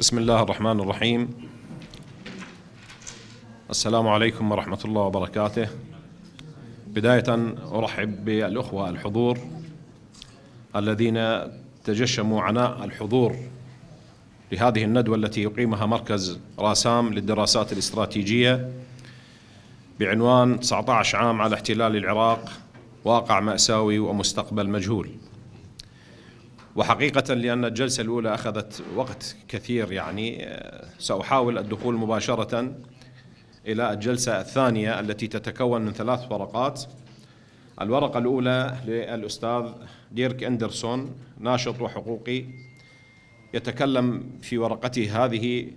بسم الله الرحمن الرحيم السلام عليكم ورحمة الله وبركاته بداية أرحب بالأخوة الحضور الذين تجشموا عناء الحضور لهذه الندوة التي يقيمها مركز راسام للدراسات الاستراتيجية بعنوان 19 عام على احتلال العراق واقع مأساوي ومستقبل مجهول وحقيقة لأن الجلسة الأولى أخذت وقت كثير يعني آه، سأحاول الدخول مباشرة إلى الجلسة الثانية التي تتكون من ثلاث ورقات الورقة الأولى للأستاذ ديرك أندرسون ناشط وحقوقي يتكلم في ورقته هذه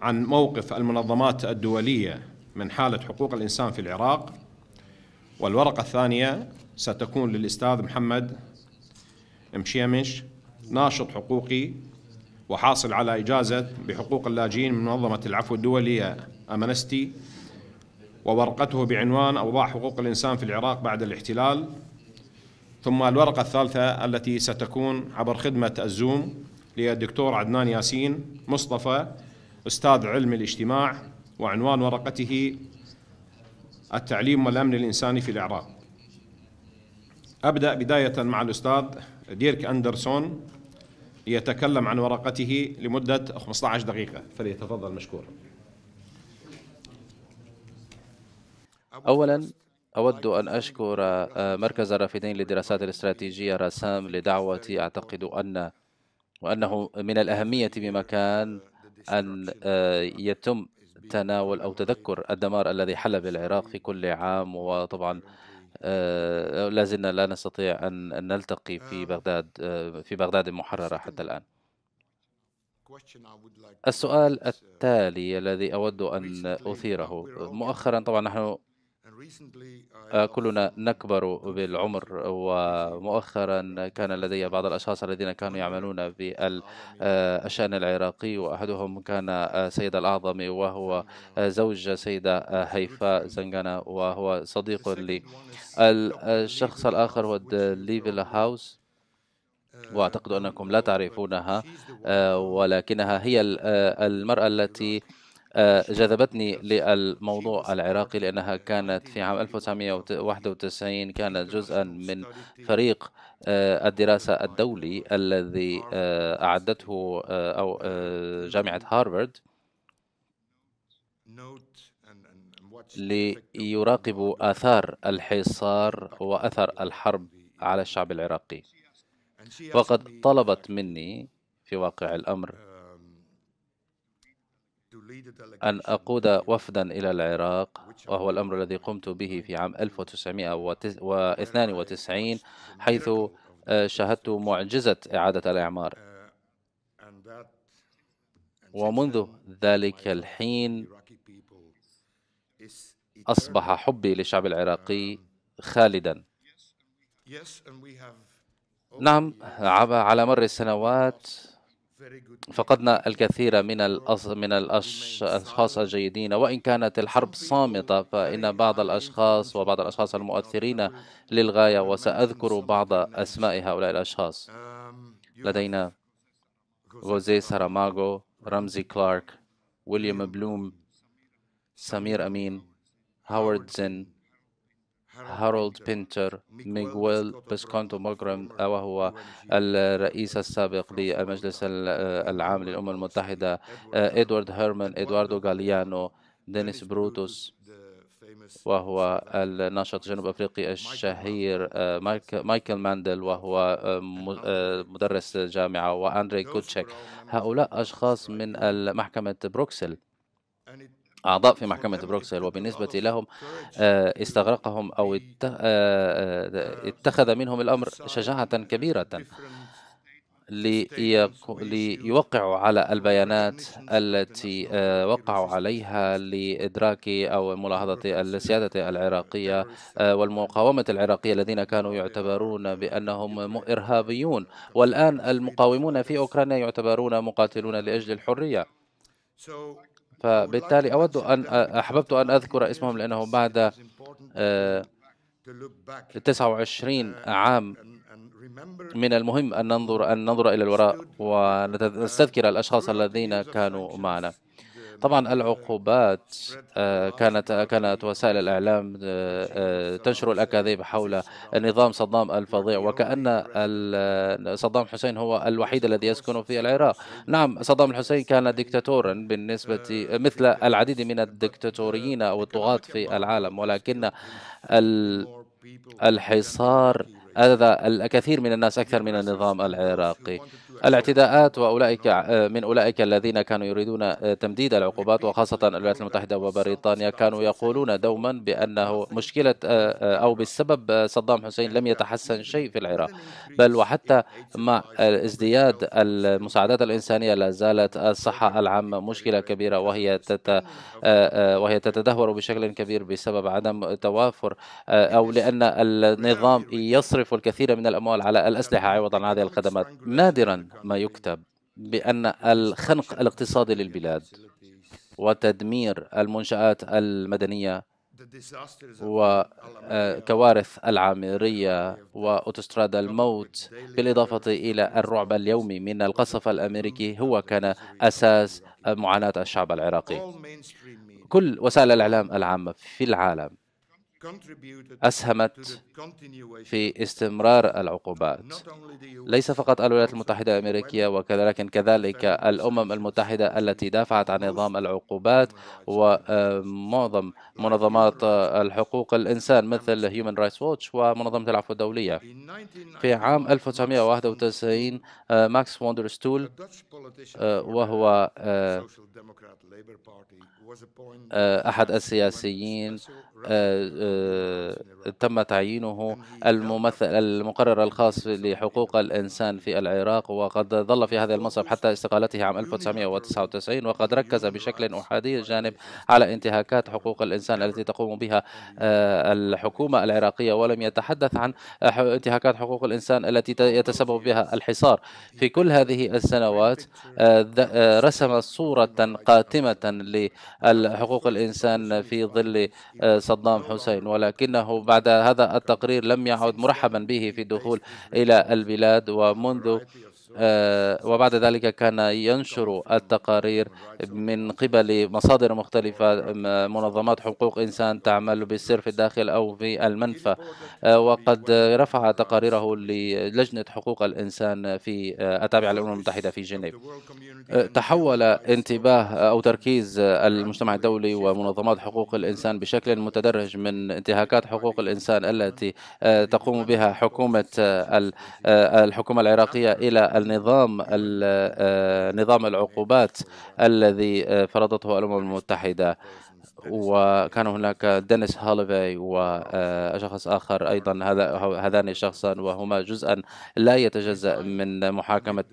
عن موقف المنظمات الدولية من حالة حقوق الإنسان في العراق والورقة الثانية ستكون للأستاذ محمد مشيمش ناشط حقوقي وحاصل على إجازة بحقوق اللاجئين من منظمة العفو الدولية أمنستي وورقته بعنوان أوضاع حقوق الإنسان في العراق بعد الاحتلال ثم الورقة الثالثة التي ستكون عبر خدمة الزوم للدكتور عدنان ياسين مصطفى أستاذ علم الاجتماع وعنوان ورقته التعليم والأمن الإنساني في العراق أبدأ بداية مع الأستاذ ديرك أندرسون يتكلم عن ورقته لمدة 15 دقيقة فليتفضل مشكور أولا أود أن أشكر آه، مركز الرافدين للدراسات الاستراتيجية رسام لدعوتي أعتقد أن وأنه من الأهمية بمكان أن آه، يتم تناول أو تذكر الدمار الذي حل بالعراق في كل عام وطبعا آه، لا زلنا لا نستطيع أن نلتقي في آه. بغداد آه، في بغداد المحررة حتى الآن السؤال uh, التالي الذي أود أن أثيره مؤخرا طبعا نحن آه، كلنا نكبر بالعمر ومؤخرا كان لدي بعض الأشخاص الذين كانوا يعملون بالشأن آه، العراقي وأحدهم كان آه، سيد الأعظم وهو زوج سيدة هيفاء زنجانة وهو صديق لي الشخص الآخر هو ليفل هاوس uh, وأعتقد أنكم لا تعرفونها uh, ولكنها هي المرأة التي آه، جذبتني للموضوع العراقي لأنها كانت في عام 1991 كانت جزءا من فريق آه، الدراسة الدولي الذي آه، أعدته أو جامعة هارفارد ليراقبوا آثار الحصار وأثر الحرب على الشعب العراقي وقد طلبت مني في واقع الأمر أن أقود وفدا إلى العراق وهو الأمر الذي قمت به في عام 1992 حيث آه، شاهدت معجزة إعادة الإعمار uh, ومنذ ذلك الحين أصبح حبي للشعب العراقي um, خالدا نعم على مر السنوات فقدنا الكثير من من الاشخاص الجيدين وان كانت الحرب صامته فان بعض الاشخاص وبعض الاشخاص المؤثرين للغايه وساذكر بعض اسماء هؤلاء الاشخاص um, لدينا غوزي ساراماغو رمزي كلارك ويليام بلوم سمير امين هاورد زين هارولد بينتر ميغويل بيسكونتو موغرام وهو الرئيس السابق للمجلس العام للأمم المتحدة إدوارد هيرمان إدواردو غاليانو دينيس بروتوس وهو الناشط جنوب أفريقي الشهير آه، مايكل ماندل وهو آه، آه، مدرس جامعة وأندري كوتشيك هؤلاء أشخاص من محكمة بروكسل أعضاء في محكمة بروكسل وبالنسبة لهم آه، استغرقهم أو آه، آه، اتخذ منهم الأمر شجاعة كبيرة ليوقعوا على البيانات التي وقعوا عليها لإدراك أو ملاحظة السيادة العراقية والمقاومة العراقية الذين كانوا يعتبرون بأنهم إرهابيون والآن المقاومون في أوكرانيا يعتبرون مقاتلون لأجل الحرية فبالتالي أود أن أحببت أن أذكر اسمهم لأنه بعد 29 آه، عام من المهم أن ننظر أن ننظر إلى الوراء ونستذكر الأشخاص الذين كانوا معنا طبعا العقوبات آه، كانت كانت وسائل الاعلام آه، آه، تنشر الاكاذيب حول نظام صدام الفظيع وكان صدام حسين هو الوحيد الذي يسكن في العراق نعم صدام حسين كان دكتاتورا بالنسبه مثل العديد من الدكتاتوريين او الطغاة في العالم ولكن الحصار هذا الكثير من الناس أكثر من النظام العراقي الاعتداءات وأولئك آه، من أولئك الذين كانوا يريدون آه، تمديد العقوبات وخاصة الولايات المتحدة وبريطانيا كانوا يقولون دوما بأنه مشكلة آه، أو بسبب صدام حسين لم يتحسن شيء في العراق بل وحتى مع ازدياد المساعدات الإنسانية لا زالت الصحة العامة مشكلة كبيرة وهي وهي تتدهور بشكل كبير بسبب عدم توافر أو لأن النظام يصرف يصرف الكثير من الأموال على الأسلحة عوضا عن هذه الخدمات نادرا ما يكتب بأن الخنق الاقتصادي للبلاد وتدمير المنشآت المدنية وكوارث العامرية وأوتوستراد الموت بالإضافة إلى الرعب اليومي من القصف الأمريكي هو كان أساس معاناة الشعب العراقي كل وسائل الإعلام العامة في العالم أسهمت في استمرار العقوبات ليس فقط الولايات المتحدة الأمريكية ولكن كذلك الأمم المتحدة التي دافعت عن نظام العقوبات ومعظم آه، منظمات آه، الحقوق الإنسان مثل هيومن رايتس ووتش ومنظمة العفو الدولية في عام 1991 ماكس ستول وهو آه، أحد السياسيين آه، آه، تم تعيينه الممثل المقرر الخاص لحقوق الإنسان في العراق وقد ظل في هذا المنصب حتى استقالته عام 1999 وقد ركز بشكل أحادي الجانب على انتهاكات حقوق الإنسان التي تقوم بها آه، الحكومة العراقية ولم يتحدث عن انتهاكات حقوق الإنسان التي يتسبب بها الحصار في كل هذه السنوات رسم صورة قاتمة لحقوق الإنسان في ظل صدام حسين ولكنه بعد هذا التقرير لم يعد مرحبا به في الدخول إلى البلاد ومنذ آه، وبعد ذلك كان ينشر التقارير من قبل مصادر مختلفة منظمات حقوق إنسان تعمل بالسير في الداخل أو في المنفى آه، وقد رفع تقاريره للجنة حقوق الإنسان في التابعة آه، للأمم المتحدة في جنيف تحول انتباه أو تركيز المجتمع الدولي ومنظمات حقوق الإنسان بشكل متدرج من انتهاكات حقوق الإنسان التي تقوم بها حكومة الحكومة العراقية إلى النظام آه، نظام العقوبات الذي آه، فرضته الامم المتحده وكان هناك دينيس هوليفي وشخص آه، اخر ايضا هذا هذان الشخصان وهما جزءا لا يتجزا من محاكمه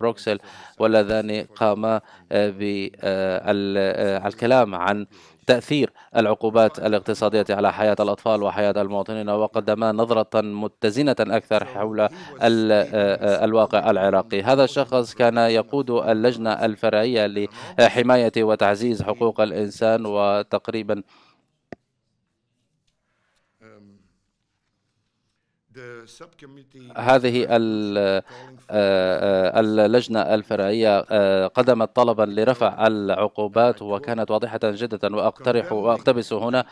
بروكسل واللذان قاما بالكلام عن تأثير العقوبات الاقتصادية على حياة الأطفال وحياة المواطنين وقدما نظرة متزنة أكثر حول آه، آه، الواقع نعم، نعم، العراقي نعم. هذا الشخص كان يقود اللجنة الفرعية لحماية وتعزيز حقوق الإنسان وتقريبا هذه آه، آه، اللجنة الفرعية آه، قدمت طلبا لرفع العقوبات وكانت واضحة جدا وأقترح وأقتبس هنا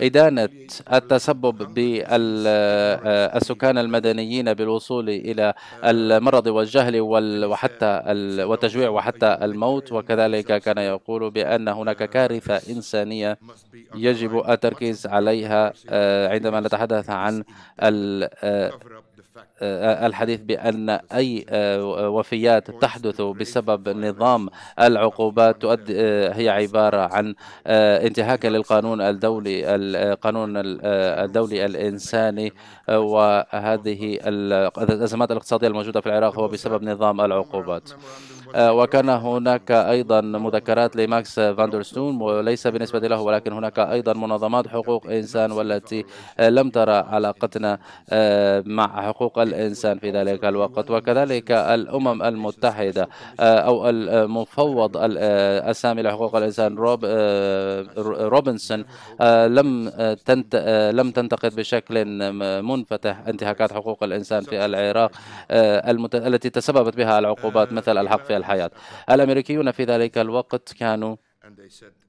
إدانة التسبب بالسكان المدنيين بالوصول إلى uh, المرض والجهل وحتى والتجويع وحتى الموت وكذلك كان يقول بأن هناك كارثة إنسانية يجب التركيز عليها عندما نتحدث عن آه، آه، الحديث بأن أي آه، وفيات تحدث بسبب نظام العقوبات تؤدي هي عبارة عن انتهاك للقانون الدولي القانون الدولي الإنساني وهذه الأزمات الاقتصادية الموجودة في العراق هو بسبب نظام العقوبات آه، وكان هناك أيضا مذكرات لماكس فاندرستون وليس بالنسبة له ولكن هناك أيضا منظمات حقوق إنسان والتي آه، لم ترى علاقتنا آه، مع حقوق الإنسان في ذلك الوقت وكذلك الأمم المتحدة أو المفوض السامي لحقوق الإنسان روب روبنسون لم لم تنتقد بشكل منفتح انتهاكات حقوق الإنسان في العراق التي تسببت بها العقوبات مثل الحق في الحياة الأمريكيون في ذلك الوقت كانوا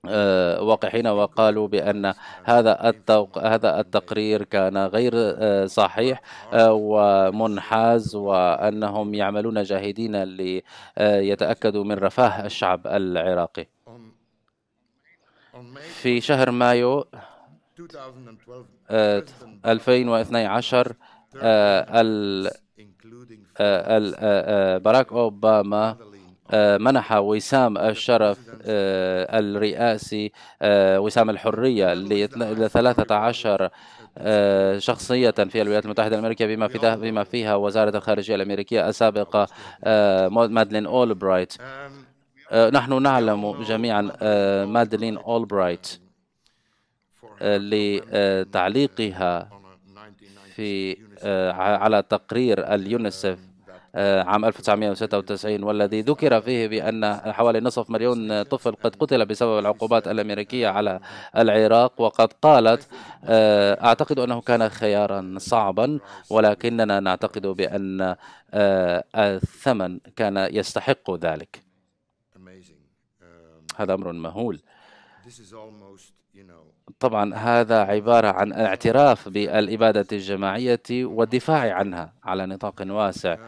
آه، وقحين وقالوا بأن هذا التوق... هذا التقرير كان غير آه، صحيح آه، ومنحاز وأنهم يعملون جاهدين ليتأكدوا من رفاه الشعب العراقي في شهر مايو 2012 باراك أوباما آه، منح وسام الشرف آه، الرئاسي آه، وسام الحرية ل 13 شخصية في الولايات المتحدة الأمريكية بما فيها, بما فيها وزارة الخارجية الأمريكية السابقة مادلين أولبرايت نحن نعلم جميعا مادلين أولبرايت لتعليقها في على تقرير اليونيسف آه، عام 1996 والذي ذكر فيه بأن حوالي نصف مليون طفل قد قتل بسبب العقوبات الأمريكية على العراق وقد قالت آه، أعتقد أنه كان خيارا صعبا ولكننا نعتقد بأن آه، الثمن كان يستحق ذلك um, هذا أمر مهول طبعا هذا عبارة عن اعتراف بالإبادة الجماعية والدفاع عنها على نطاق واسع um,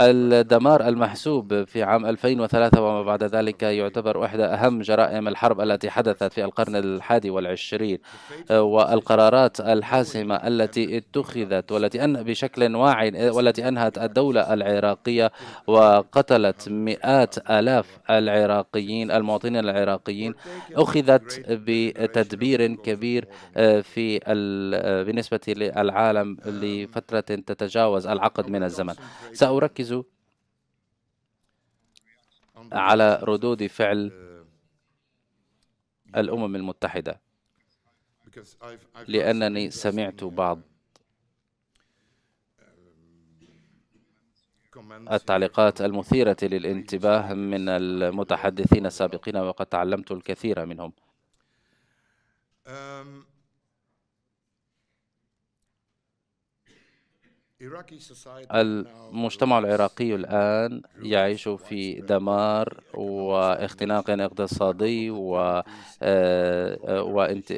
الدمار المحسوب في عام 2003 وما بعد ذلك يعتبر إحدى أهم جرائم الحرب التي حدثت في القرن الحادي والعشرين والقرارات الحاسمة التي اتخذت والتي أن بشكل واعي والتي أنهت الدولة العراقية وقتلت مئات آلاف العراقيين المواطنين العراقيين أخذت بتدبير كبير آه، في آه، بالنسبة للعالم لفترة تتجاوز العقد من الزمن سأركز على ردود فعل الأمم المتحدة لأنني سمعت بعض التعليقات المثيرة للانتباه من المتحدثين السابقين وقد تعلمت الكثير منهم. Um, المجتمع العراقي الآن يعيش في دمار واختناق اقتصادي آه،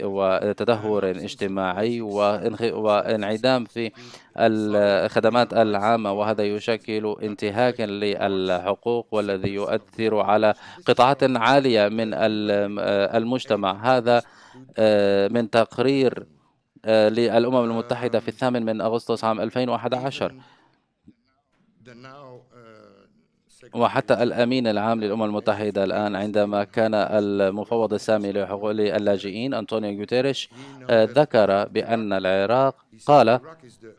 وتدهور اجتماعي وانعدام في الخدمات العامة وهذا يشكل انتهاكا للحقوق والذي يؤثر على قطاعات عالية من المجتمع هذا آه، من تقرير آه، للأمم آه، المتحدة في الثامن من أغسطس عام 2011 uh, وحتى الأمين العام للأمم المتحدة الآن عندما كان المفوض السامي لحقوق اللاجئين أنطونيو غوتيريش آه، ذكر بأن العراق قال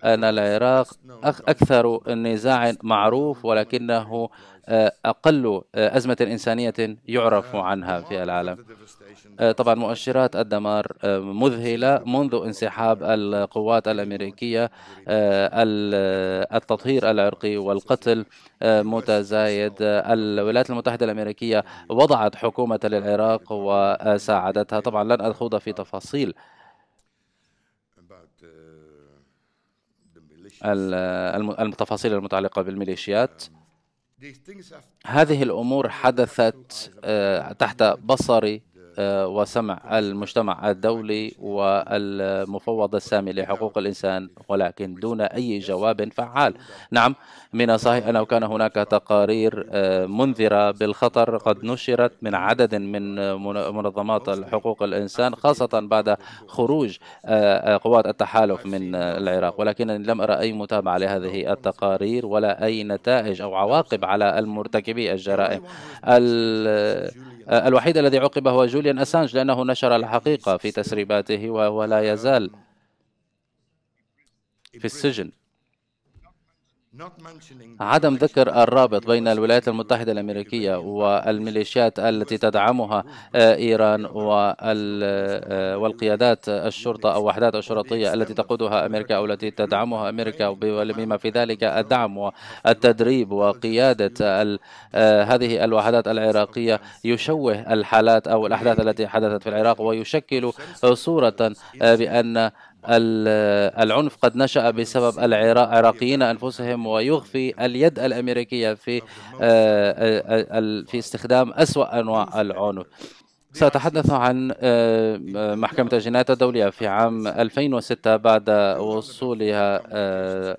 أن العراق أكثر نزاع معروف ولكنه آه، أقل آه، أزمة إنسانية يعرف عنها في العالم آه، طبعا مؤشرات الدمار مذهلة منذ انسحاب القوات الأمريكية التطهير العرقي والقتل متزايد الولايات المتحدة الأمريكية وضعت حكومة للعراق وساعدتها طبعا لن أخوض في تفاصيل التفاصيل المتعلقة بالميليشيات هذه الأمور حدثت آه، تحت بصري آه، وسمع المجتمع الدولي والمفوض السامي لحقوق الإنسان ولكن دون أي جواب فعال نعم من الصحيح أنه كان هناك تقارير آه، منذرة بالخطر قد نشرت من عدد من منظمات حقوق الإنسان خاصة بعد خروج آه، قوات التحالف من العراق ولكنني لم أرى أي متابعة لهذه التقارير ولا أي نتائج أو عواقب على المرتكبي الجرائم آه، الوحيد الذي عوقب هو جوليان أسانج لأنه نشر الحقيقة في تسريباته وهو لا يزال في السجن عدم ذكر الرابط بين الولايات المتحدة الأمريكية والميليشيات التي تدعمها آه، إيران آه، والقيادات الشرطة أو وحدات الشرطية التي تقودها أمريكا أو التي تدعمها أمريكا بما في ذلك الدعم والتدريب وقيادة آه، هذه الوحدات العراقية يشوه الحالات أو الأحداث التي حدثت في العراق ويشكل صورة بأن العنف قد نشأ بسبب العراقيين أنفسهم ويخفي اليد الأمريكية في آه، في استخدام أسوأ أنواع العنف سأتحدث عن آه، محكمة الجنايات الدولية في عام 2006 بعد وصولها آه،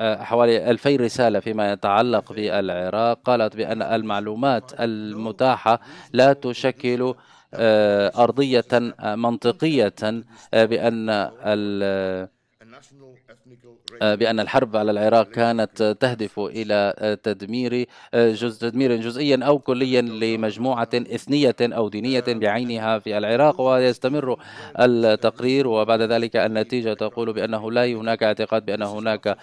حوالي 2000 رسالة فيما يتعلق بالعراق قالت بأن المعلومات المتاحة لا تشكل آه، أرضية آه، منطقية آه، بأن آه، بأن الحرب على العراق كانت تهدف إلى تدمير آه، جزء تدمير جزئيا أو كليا لمجموعة إثنية أو دينية آه، بعينها في العراق ويستمر التقرير وبعد ذلك النتيجة تقول بأنه لا هناك اعتقاد بأن هناك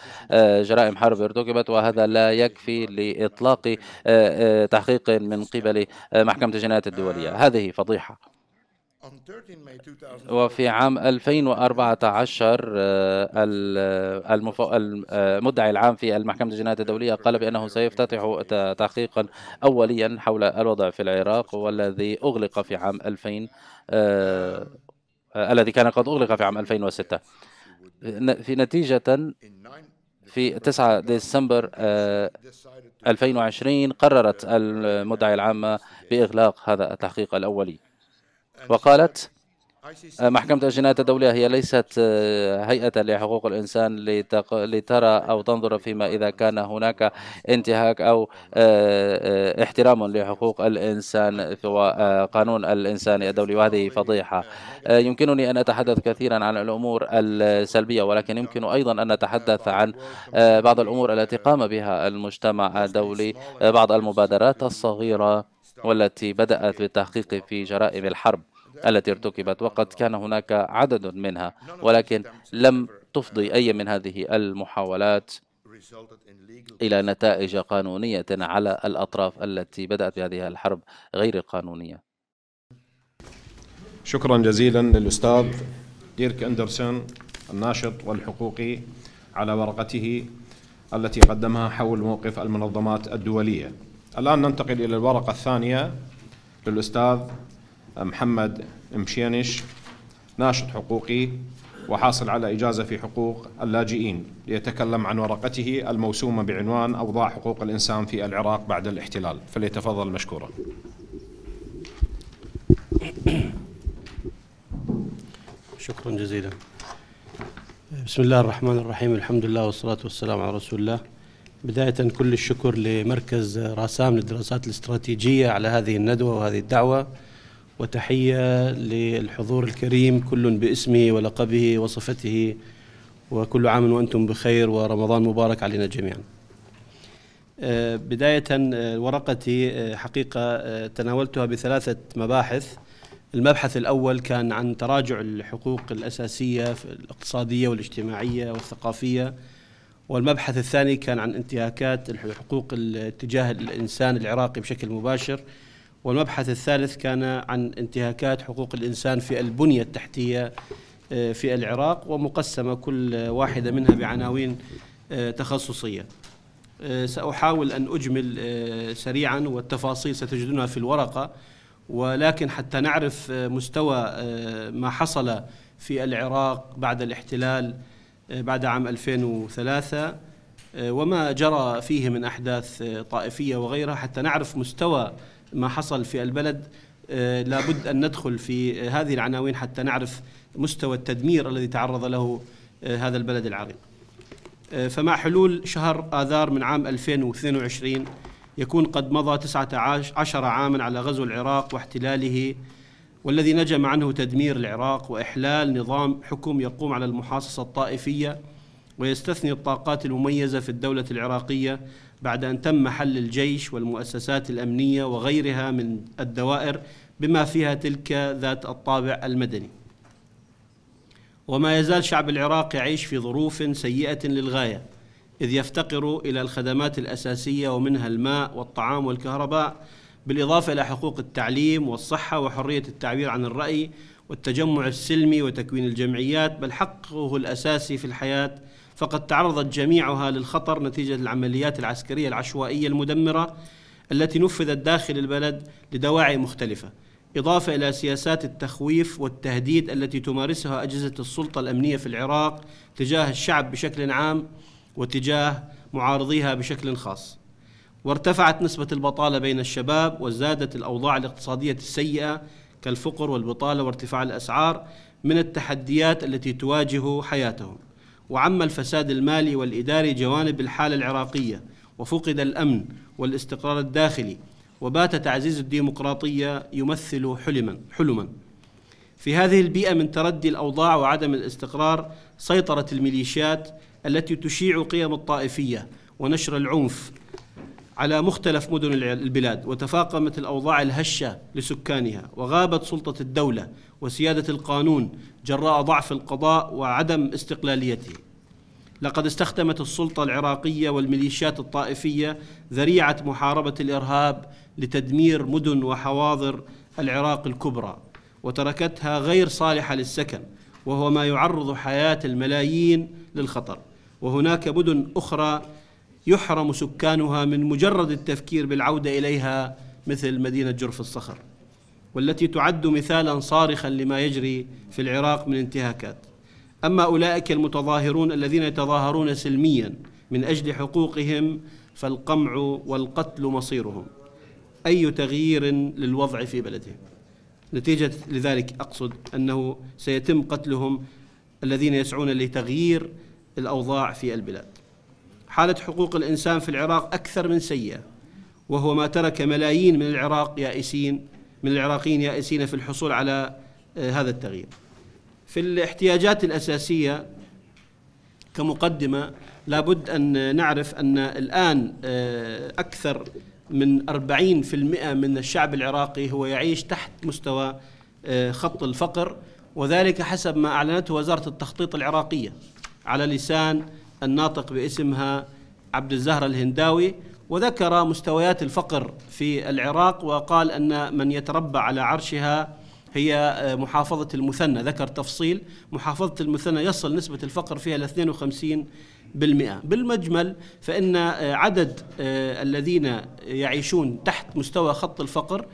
جرائم حرب ارتكبت وهذا لا يكفي لإطلاق تحقيق من قبل محكمة الجنايات الدولية هذه فضيحة وفي عام 2014 آه، المدعي آه، آه، العام في المحكمة الجنائية الدولية قال بأنه سيفتتح تحقيقا أوليا حول الوضع في العراق والذي أغلق في عام 2000 الذي كان قد أغلق في عام 2006 في نتيجة في 9 ديسمبر 2020 قررت المدعي العامة بإغلاق هذا التحقيق الأولي وقالت آه، محكمة الجنايات الدولية هي ليست آه، هيئة لحقوق الإنسان لترى أو تنظر فيما إذا كان هناك انتهاك أو آه، احترام لحقوق الإنسان في قانون الإنسان الدولي وهذه فضيحة يمكنني أن أتحدث كثيرا عن الأمور السلبية ولكن يمكن أيضا أن نتحدث عن بعض الأمور التي قام بها المجتمع الدولي بعض المبادرات الصغيرة والتي بدأت بالتحقيق في جرائم الحرب التي ارتكبت وقد كان هناك عدد منها ولكن لم تفضي أي من هذه المحاولات إلى نتائج قانونية على الأطراف التي بدأت بهذه الحرب غير القانونية شكرا جزيلا للأستاذ ديرك أندرسون الناشط والحقوقي على ورقته التي قدمها حول موقف المنظمات الدولية الآن ننتقل إلى الورقة الثانية للأستاذ محمد مشينش ناشط حقوقي وحاصل على إجازة في حقوق اللاجئين ليتكلم عن ورقته الموسومة بعنوان أوضاع حقوق الإنسان في العراق بعد الاحتلال فليتفضل مشكورا شكرا جزيلا بسم الله الرحمن الرحيم الحمد لله والصلاة والسلام على رسول الله بداية كل الشكر لمركز راسام للدراسات الاستراتيجية على هذه الندوة وهذه الدعوة وتحية للحضور الكريم كل باسمه ولقبه وصفته وكل عام وأنتم بخير ورمضان مبارك علينا جميعا آه، بداية آه، ورقتي آه، حقيقة تناولتها بثلاثة مباحث المبحث الأول كان عن تراجع الحقوق الأساسية الاقتصادية والاجتماعية والثقافية والمبحث الثاني كان عن انتهاكات الحقوق تجاه الإنسان العراقي بشكل مباشر والمبحث الثالث كان عن انتهاكات حقوق الإنسان في البنية التحتية آه، في العراق ومقسمة كل واحدة منها بعناوين آه، تخصصية آه، سأحاول أن أجمل سريعا والتفاصيل ستجدونها في الورقة ولكن حتى نعرف مستوى ما حصل في العراق بعد الاحتلال بعد عام 2003 وما جرى فيه من أحداث طائفية وغيرها حتى نعرف مستوى ما حصل في البلد آه، لابد أن ندخل في آه، هذه العناوين حتى نعرف مستوى التدمير الذي تعرض له آه، هذا البلد العريق فمع حلول شهر آذار من عام 2022 يكون قد مضى 19 عاما على غزو العراق واحتلاله والذي نجم عنه تدمير العراق وإحلال نظام حكم يقوم على المحاصصة الطائفية ويستثني الطاقات المميزة في الدولة العراقية بعد أن تم حل الجيش والمؤسسات الأمنية وغيرها من الدوائر بما فيها تلك ذات الطابع المدني وما يزال شعب العراق يعيش في ظروف سيئة للغاية إذ يفتقر إلى الخدمات الأساسية ومنها الماء والطعام والكهرباء بالإضافة إلى حقوق التعليم والصحة وحرية التعبير عن الرأي والتجمع السلمي وتكوين الجمعيات بل حقه الأساسي في الحياة فقد تعرضت جميعها للخطر نتيجة العمليات العسكرية العشوائية المدمرة التي نفذت داخل البلد لدواعي مختلفة إضافة إلى سياسات التخويف والتهديد التي تمارسها أجهزة السلطة الأمنية في العراق تجاه الشعب بشكل عام وتجاه معارضيها بشكل خاص وارتفعت نسبة البطالة بين الشباب وزادت الأوضاع الاقتصادية السيئة كالفقر والبطالة وارتفاع الأسعار من التحديات التي تواجه حياتهم وعم الفساد المالي والإداري جوانب الحالة العراقية وفقد الأمن والاستقرار الداخلي وبات تعزيز الديمقراطية يمثل حلما حلما في هذه البيئة من تردي الأوضاع وعدم الاستقرار سيطرت الميليشيات التي تشيع قيم الطائفية ونشر العنف على مختلف مدن البلاد وتفاقمت الأوضاع الهشة لسكانها وغابت سلطة الدولة وسيادة القانون جراء ضعف القضاء وعدم استقلاليته لقد استخدمت السلطة العراقية والميليشيات الطائفية ذريعة محاربة الإرهاب لتدمير مدن وحواضر العراق الكبرى وتركتها غير صالحة للسكن وهو ما يعرض حياة الملايين للخطر وهناك مدن أخرى يحرم سكانها من مجرد التفكير بالعوده اليها مثل مدينه جرف الصخر والتي تعد مثالا صارخا لما يجري في العراق من انتهاكات اما اولئك المتظاهرون الذين يتظاهرون سلميا من اجل حقوقهم فالقمع والقتل مصيرهم اي تغيير للوضع في بلدهم نتيجه لذلك اقصد انه سيتم قتلهم الذين يسعون لتغيير الاوضاع في البلاد حالة حقوق الإنسان في العراق أكثر من سيئة وهو ما ترك ملايين من العراق يائسين من العراقيين يائسين في الحصول على آه، هذا التغيير في الاحتياجات الأساسية كمقدمة لابد أن نعرف أن الآن آه، أكثر من 40% من الشعب العراقي هو يعيش تحت مستوى آه، خط الفقر وذلك حسب ما أعلنته وزارة التخطيط العراقية على لسان الناطق باسمها عبد الزهر الهنداوي وذكر مستويات الفقر في العراق وقال ان من يتربع على عرشها هي آه، محافظة المثنى ذكر تفصيل محافظة المثنى يصل نسبة الفقر فيها إلى 52 بالمئة بالمجمل فإن آه، عدد آه، الذين يعيشون تحت مستوى خط الفقر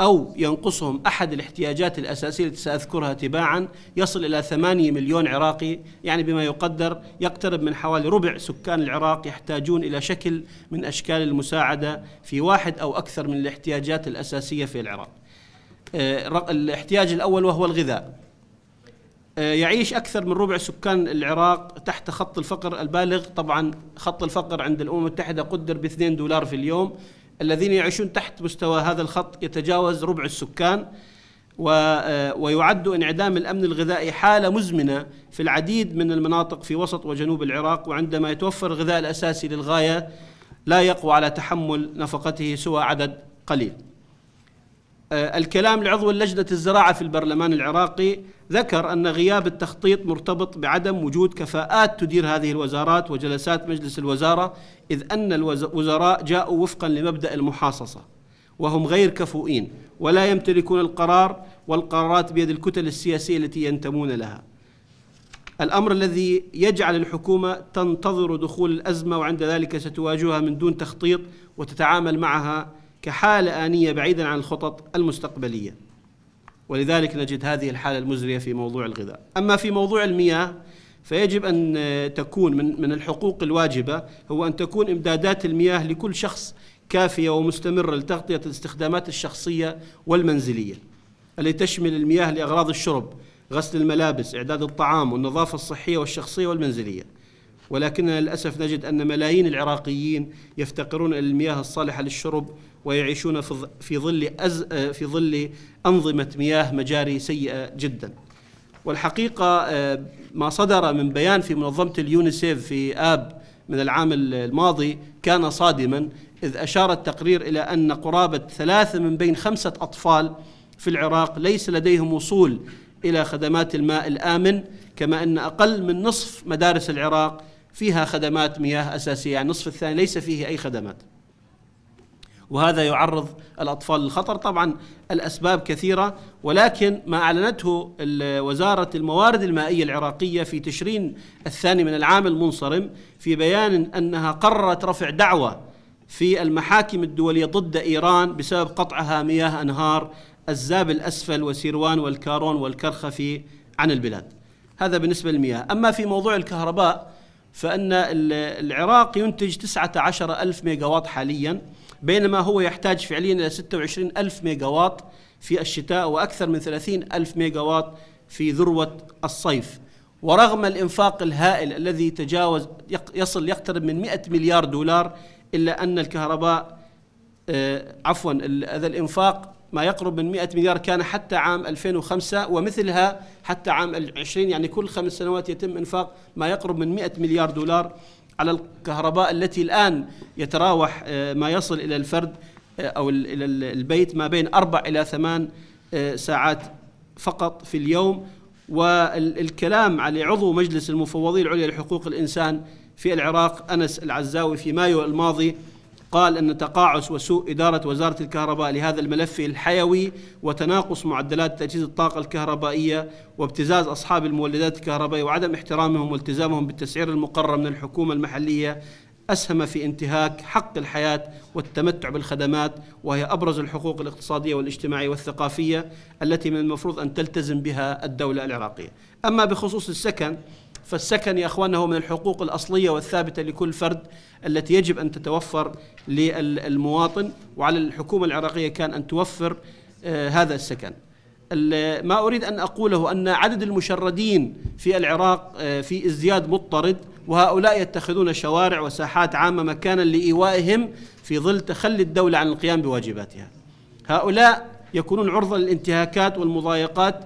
أو ينقصهم أحد الاحتياجات الأساسية التي سأذكرها تباعا يصل إلى ثمانية مليون عراقي يعني بما يقدر يقترب من حوالي ربع سكان العراق يحتاجون إلى شكل من أشكال المساعدة في واحد أو أكثر من الاحتياجات الأساسية في العراق آه، الاحتياج الأول وهو الغذاء آه، يعيش أكثر من ربع سكان العراق تحت خط الفقر البالغ طبعا خط الفقر عند الأمم المتحدة قدر ب 2 دولار في اليوم الذين يعيشون تحت مستوى هذا الخط يتجاوز ربع السكان آه، ويعد انعدام الامن الغذائي حاله مزمنه في العديد من المناطق في وسط وجنوب العراق وعندما يتوفر الغذاء الاساسي للغايه لا يقوى على تحمل نفقته سوى عدد قليل آه، الكلام لعضو اللجنة الزراعة في البرلمان العراقي ذكر أن غياب التخطيط مرتبط بعدم وجود كفاءات تدير هذه الوزارات وجلسات مجلس الوزارة إذ أن الوزراء جاءوا وفقا لمبدأ المحاصصة وهم غير كفؤين ولا يمتلكون القرار والقرارات بيد الكتل السياسية التي ينتمون لها الأمر الذي يجعل الحكومة تنتظر دخول الأزمة وعند ذلك ستواجهها من دون تخطيط وتتعامل معها كحالة آنية بعيدا عن الخطط المستقبلية ولذلك نجد هذه الحالة المزرية في موضوع الغذاء أما في موضوع المياه فيجب أن تكون من, من الحقوق الواجبة هو أن تكون إمدادات المياه لكل شخص كافية ومستمرة لتغطية الاستخدامات الشخصية والمنزلية التي تشمل المياه لأغراض الشرب غسل الملابس إعداد الطعام والنظافة الصحية والشخصية والمنزلية ولكننا للأسف نجد أن ملايين العراقيين يفتقرون إلى المياه الصالحة للشرب ويعيشون في ظل أز آه، في ظل أنظمة مياه مجاري سيئة جدا والحقيقة آه، ما صدر من بيان في منظمة اليونيسيف في آب من العام الماضي كان صادما إذ أشار التقرير إلى أن قرابة ثلاثة من بين خمسة أطفال في العراق ليس لديهم وصول إلى خدمات الماء الآمن كما أن أقل من نصف مدارس العراق فيها خدمات مياه أساسية يعني النصف الثاني ليس فيه أي خدمات وهذا يعرض الأطفال للخطر طبعا الأسباب كثيرة ولكن ما أعلنته وزارة الموارد المائية العراقية في تشرين الثاني من العام المنصرم في بيان أنها قررت رفع دعوة في المحاكم الدولية ضد إيران بسبب قطعها مياه أنهار الزاب الأسفل وسيروان والكارون والكرخفي عن البلاد هذا بالنسبة للمياه أما في موضوع الكهرباء فإن العراق ينتج 19 ألف ميجاوات حالياً بينما هو يحتاج فعليا إلى 26 ألف واط في الشتاء وأكثر من 30 ألف واط في ذروة الصيف ورغم الإنفاق الهائل الذي تجاوز يصل يقترب من 100 مليار دولار إلا أن الكهرباء آه، عفوا هذا الإنفاق ما يقرب من 100 مليار كان حتى عام 2005 ومثلها حتى عام 20 يعني كل خمس سنوات يتم إنفاق ما يقرب من 100 مليار دولار على الكهرباء التي الآن يتراوح آه، ما يصل إلى الفرد آه، أو إلى البيت ما بين أربع إلى ثمان آه، ساعات فقط في اليوم والكلام على عضو مجلس المفوضين العليا لحقوق الإنسان في العراق أنس العزاوي في مايو الماضي قال أن تقاعس وسوء إدارة وزارة الكهرباء لهذا الملف الحيوي وتناقص معدلات تجهيز الطاقة الكهربائية وابتزاز أصحاب المولدات الكهربائية وعدم احترامهم والتزامهم بالتسعير المقرر من الحكومة المحلية أسهم في انتهاك حق الحياة والتمتع بالخدمات وهي أبرز الحقوق الاقتصادية والاجتماعية والثقافية التي من المفروض أن تلتزم بها الدولة العراقية أما بخصوص السكن فالسكن يا اخواننا هو من الحقوق الاصليه والثابته لكل فرد التي يجب ان تتوفر للمواطن وعلى الحكومه العراقيه كان ان توفر آه، هذا السكن. ما اريد ان اقوله ان عدد المشردين في العراق آه، في ازدياد مضطرد وهؤلاء يتخذون شوارع وساحات عامه مكانا لايوائهم في ظل تخلي الدوله عن القيام بواجباتها. هؤلاء يكونون عرضه للانتهاكات والمضايقات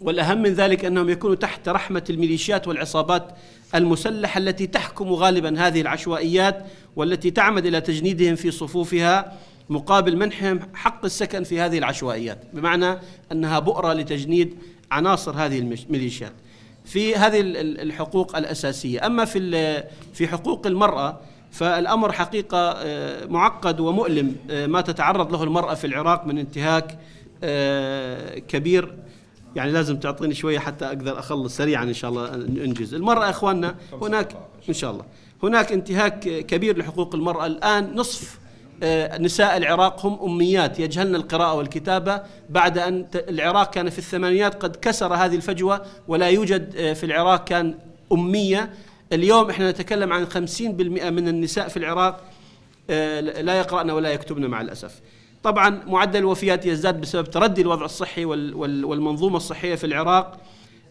والأهم من ذلك أنهم يكونوا تحت رحمة الميليشيات والعصابات المسلحة التي تحكم غالبا هذه العشوائيات والتي تعمد إلى تجنيدهم في صفوفها مقابل منحهم حق السكن في هذه العشوائيات بمعنى أنها بؤرة لتجنيد عناصر هذه الميليشيات في هذه الحقوق الأساسية أما في في حقوق المرأة فالأمر حقيقة آه، معقد ومؤلم آه، ما تتعرض له المرأة في العراق من انتهاك آه، كبير يعني لازم تعطيني شويه حتى اقدر اخلص سريعا ان شاء الله انجز المراه يا اخواننا هناك ان شاء الله هناك انتهاك كبير لحقوق المراه الان نصف آه، نساء العراق هم اميات يجهلن القراءه والكتابه بعد ان العراق كان في الثمانينات قد كسر هذه الفجوه ولا يوجد آه، في العراق كان اميه اليوم احنا نتكلم عن 50% من النساء في العراق آه، لا يقرأن ولا يكتبن مع الأسف طبعا معدل الوفيات يزداد بسبب تردي الوضع الصحي والمنظومة الصحية في العراق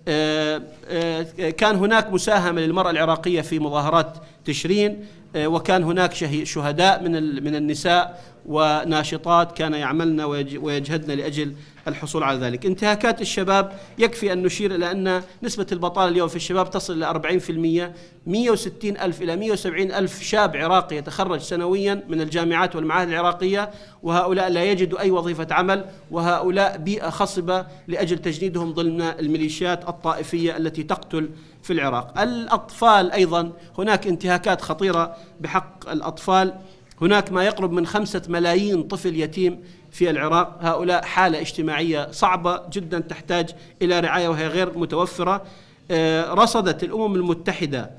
آه، آه، كان هناك مساهمة للمرأة العراقية في مظاهرات تشرين آه، وكان هناك شهداء من النساء وناشطات كان يعملن ويجهدن لأجل الحصول على ذلك انتهاكات الشباب يكفي أن نشير إلى أن نسبة البطالة اليوم في الشباب تصل إلى 40% 160 ألف إلى 170 ألف شاب عراقي يتخرج سنويا من الجامعات والمعاهد العراقية وهؤلاء لا يجدوا أي وظيفة عمل وهؤلاء بيئة خصبة لأجل تجنيدهم ضمن الميليشيات الطائفية التي تقتل في العراق الأطفال أيضا هناك انتهاكات خطيرة بحق الأطفال هناك ما يقرب من خمسة ملايين طفل يتيم في العراق هؤلاء حالة اجتماعية صعبة جدا تحتاج إلى رعاية وهي غير متوفرة آه، رصدت الأمم المتحدة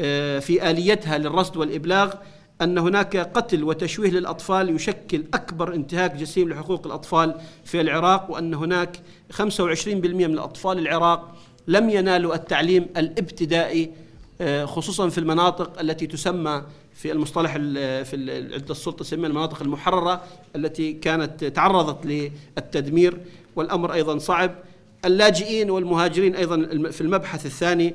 آه، في آليتها للرصد والإبلاغ أن هناك قتل وتشويه للأطفال يشكل أكبر انتهاك جسيم لحقوق الأطفال في العراق وأن هناك 25% من أطفال العراق لم ينالوا التعليم الابتدائي آه، خصوصا في المناطق التي تسمى في المصطلح في عند السلطه تسميها المناطق المحرره التي كانت تعرضت للتدمير والامر ايضا صعب اللاجئين والمهاجرين ايضا في المبحث الثاني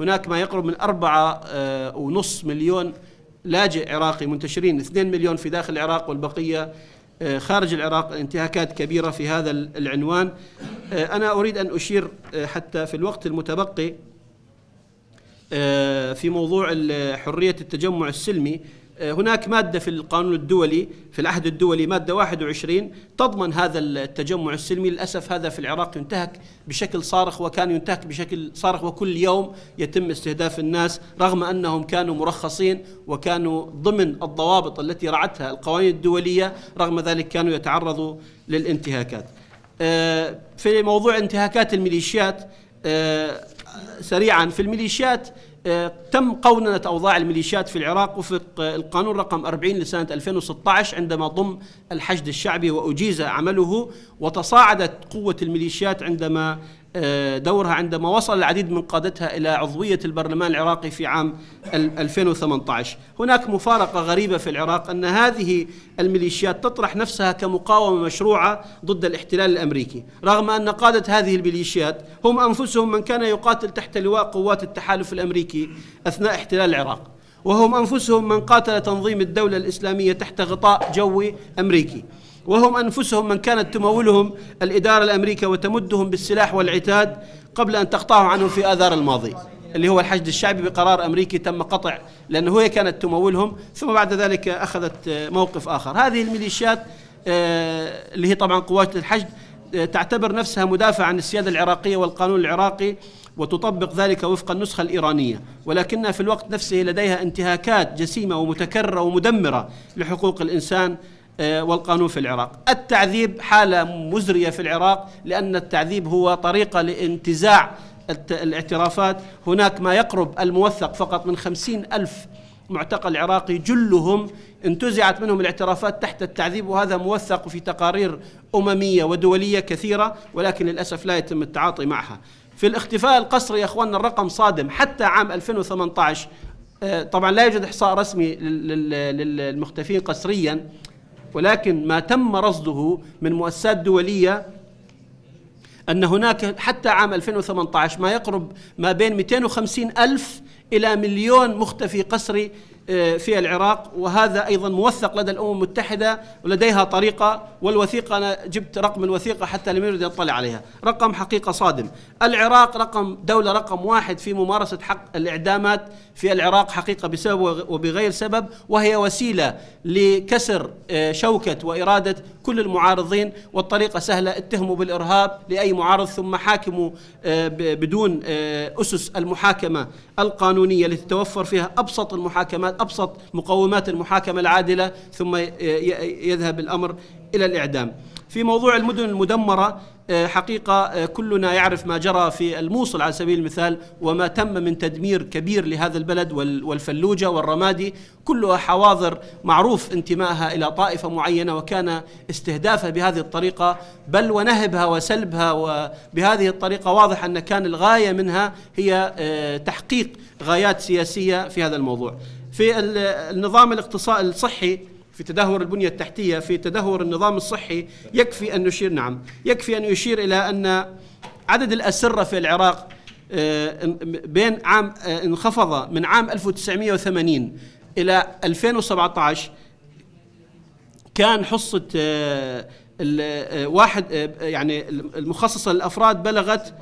هناك ما يقرب من أربعة آه، ونص مليون لاجئ عراقي منتشرين 2 مليون في داخل العراق والبقية آه، خارج العراق انتهاكات كبيرة في هذا العنوان آه، أنا أريد أن أشير حتى في الوقت المتبقي آه، في موضوع حرية التجمع السلمي آه، هناك مادة في القانون الدولي في العهد الدولي مادة 21 تضمن هذا التجمع السلمي للأسف هذا في العراق ينتهك بشكل صارخ وكان ينتهك بشكل صارخ وكل يوم يتم استهداف الناس رغم أنهم كانوا مرخصين وكانوا ضمن الضوابط التي رعتها القوانين الدولية رغم ذلك كانوا يتعرضوا للانتهاكات آه، في موضوع انتهاكات الميليشيات سريعا في الميليشيات آه، تم قوننة أوضاع الميليشيات في العراق وفق آه، القانون رقم 40 لسنة 2016 عندما ضم الحشد الشعبي وأجيز عمله وتصاعدت قوة الميليشيات عندما آه، دورها عندما وصل العديد من قادتها إلى عضوية البرلمان العراقي في عام 2018 هناك مفارقة غريبة في العراق أن هذه الميليشيات تطرح نفسها كمقاومة مشروعة ضد الاحتلال الأمريكي رغم أن قادة هذه الميليشيات هم أنفسهم من كان يقاتل تحت لواء قوات التحالف الأمريكي أثناء احتلال العراق وهم أنفسهم من قاتل تنظيم الدولة الإسلامية تحت غطاء جوي أمريكي وهم أنفسهم من كانت تمولهم الإدارة الأمريكية وتمدهم بالسلاح والعتاد قبل أن تقطعوا عنهم في آذار الماضي اللي هو الحشد الشعبي بقرار أمريكي تم قطع لأنه هي كانت تمولهم ثم بعد ذلك أخذت آه، موقف آخر هذه الميليشيات آه، اللي هي طبعا قوات الحشد آه، تعتبر نفسها مدافعة عن السيادة العراقية والقانون العراقي وتطبق ذلك وفق النسخة الإيرانية ولكنها في الوقت نفسه لديها انتهاكات جسيمة ومتكررة ومدمرة لحقوق الإنسان آه، والقانون في العراق التعذيب حالة مزرية في العراق لأن التعذيب هو طريقة لانتزاع الاعترافات هناك ما يقرب الموثق فقط من خمسين ألف معتقل عراقي جلهم انتزعت منهم الاعترافات تحت التعذيب وهذا موثق في تقارير أممية ودولية كثيرة ولكن للأسف لا يتم التعاطي معها في الاختفاء القسري يا اخواننا الرقم صادم حتى عام 2018 آه، طبعا لا يوجد احصاء رسمي للمختفين قسريا ولكن ما تم رصده من مؤسسات دولية أن هناك حتى عام 2018 ما يقرب ما بين 250 ألف إلى مليون مختفي قسري آه، في العراق وهذا أيضا موثق لدى الأمم المتحدة ولديها طريقة والوثيقة أنا جبت رقم الوثيقة حتى لم يرد يطلع عليها رقم حقيقة صادم العراق رقم دولة رقم واحد في ممارسة حق الإعدامات في العراق حقيقة بسبب وبغير سبب وهي وسيلة لكسر آه، شوكة وإرادة كل المعارضين والطريقة سهلة اتهموا بالإرهاب لأي معارض ثم حاكموا آه، بدون أسس المحاكمة القانونية التي تتوفر فيها أبسط المحاكمات أبسط مقومات المحاكمة العادلة ثم يذهب الأمر إلى الإعدام في موضوع المدن المدمرة آه، حقيقة آه، كلنا يعرف ما جرى في الموصل على سبيل المثال وما تم من تدمير كبير لهذا البلد والفلوجة والرمادي كلها حواضر معروف انتمائها إلى طائفة معينة وكان استهدافها بهذه الطريقة بل ونهبها وسلبها وبهذه الطريقة واضح أن كان الغاية منها هي آه، تحقيق غايات سياسية في هذا الموضوع في النظام الاقتصادي الصحي في تدهور البنية التحتية في تدهور النظام الصحي يكفي أن نشير نعم يكفي أن يشير إلى أن عدد الأسرة في العراق آه، بين عام آه، انخفض من عام 1980 إلى 2017 كان حصة آه، واحد يعني المخصصة للأفراد بلغت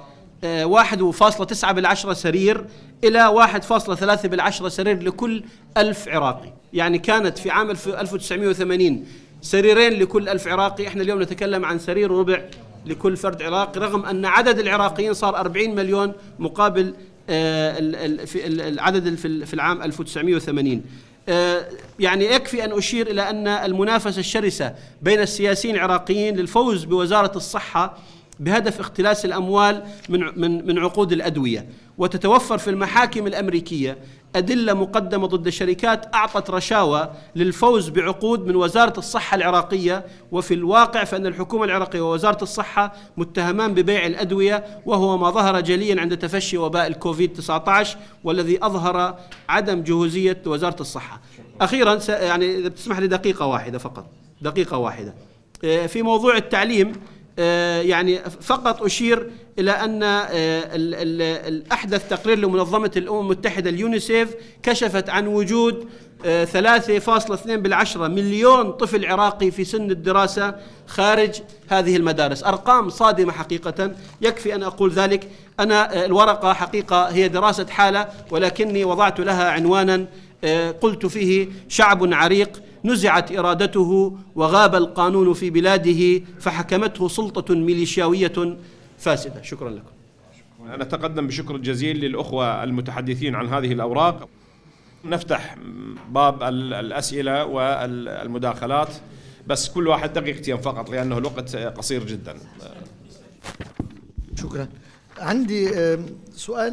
1.9 بالعشرة سرير إلى 1.3 بالعشرة سرير لكل ألف عراقي يعني كانت في عام 1980 سريرين لكل ألف عراقي احنا اليوم نتكلم عن سرير وربع لكل فرد عراقي رغم أن عدد العراقيين صار 40 مليون مقابل آه، العدد في العام 1980 آه، يعني يكفي أن أشير إلى أن المنافسة الشرسة بين السياسيين العراقيين للفوز بوزارة الصحة بهدف اختلاس الاموال من من من عقود الادويه، وتتوفر في المحاكم الامريكيه ادله مقدمه ضد شركات اعطت رشاوى للفوز بعقود من وزاره الصحه العراقيه، وفي الواقع فان الحكومه العراقيه ووزاره الصحه متهمان ببيع الادويه وهو ما ظهر جليا عند تفشي وباء الكوفيد 19 والذي اظهر عدم جهوزيه وزاره الصحه. اخيرا يعني اذا بتسمح لي دقيقه واحده فقط، دقيقه واحده. آه، في موضوع التعليم آه، يعني فقط أشير إلى أن آه، أحدث تقرير لمنظمة الأمم المتحدة اليونيسيف كشفت عن وجود 3.2 آه، بالعشرة مليون طفل عراقي في سن الدراسة خارج هذه المدارس أرقام صادمة حقيقة يكفي أن أقول ذلك أنا الورقة حقيقة هي دراسة حالة ولكني وضعت لها عنوانا قلت فيه شعب عريق نزعت إرادته وغاب القانون في بلاده فحكمته سلطة ميليشياوية فاسدة شكرا لكم نتقدم بشكر جزيل للأخوة المتحدثين عن هذه الأوراق نفتح باب الأسئلة والمداخلات بس كل واحد دقيقتين فقط لأنه الوقت قصير جدا شكرا عندي سؤال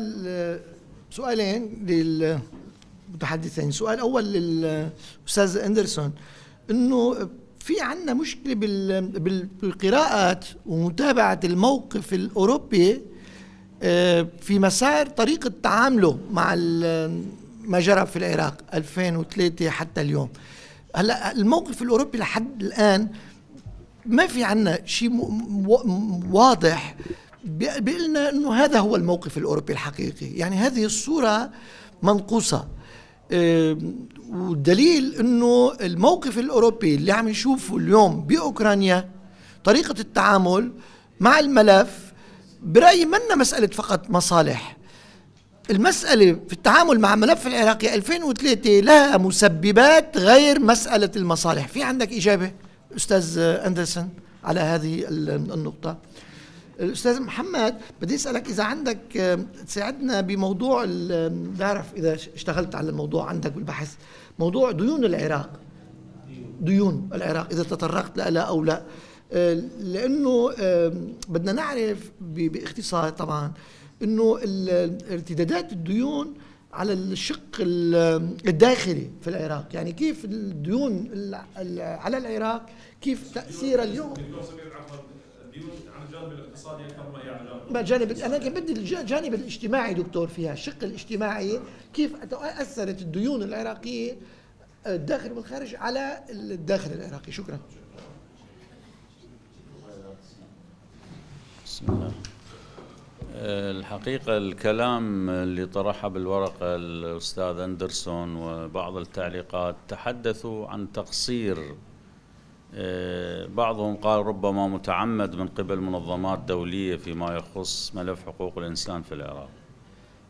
سؤالين لل متحدثين سؤال أول للأستاذ أندرسون أنه في عندنا مشكلة بالقراءات ومتابعة الموقف الأوروبي آه، في مسار طريقة تعامله مع ما جرى في العراق 2003 حتى اليوم هلا الموقف الأوروبي لحد الآن ما في عندنا شيء واضح بيقول انه هذا هو الموقف الاوروبي الحقيقي يعني هذه الصوره منقوصه والدليل انه الموقف الاوروبي اللي عم نشوفه اليوم باوكرانيا طريقه التعامل مع الملف برايي منا مساله فقط مصالح المسألة في التعامل مع ملف العراقي 2003 لها مسببات غير مسألة المصالح في عندك إجابة أستاذ أندرسن على هذه النقطة الاستاذ محمد بدي اسالك اذا عندك تساعدنا بموضوع بعرف اذا اشتغلت على الموضوع عندك بالبحث موضوع ديون العراق ديون العراق اذا تطرقت لها او لا آه، لانه بدنا نعرف باختصار طبعا انه ارتدادات الديون على الشق الداخلي في العراق يعني كيف الديون على العراق كيف تاثيرها اليوم الجانب الاقتصادي اكثر ما هي على الجانب جانب انا بدي الجانب الاجتماعي دكتور فيها الشق الاجتماعي كيف اثرت الديون العراقيه آه، الداخل والخارج على الداخل العراقي شكرا بسم الله آه، الحقيقة الكلام اللي طرحه بالورقة الأستاذ أندرسون وبعض التعليقات تحدثوا عن تقصير آه، بعضهم قال ربما متعمد من قبل منظمات دولية فيما يخص ملف حقوق الإنسان في العراق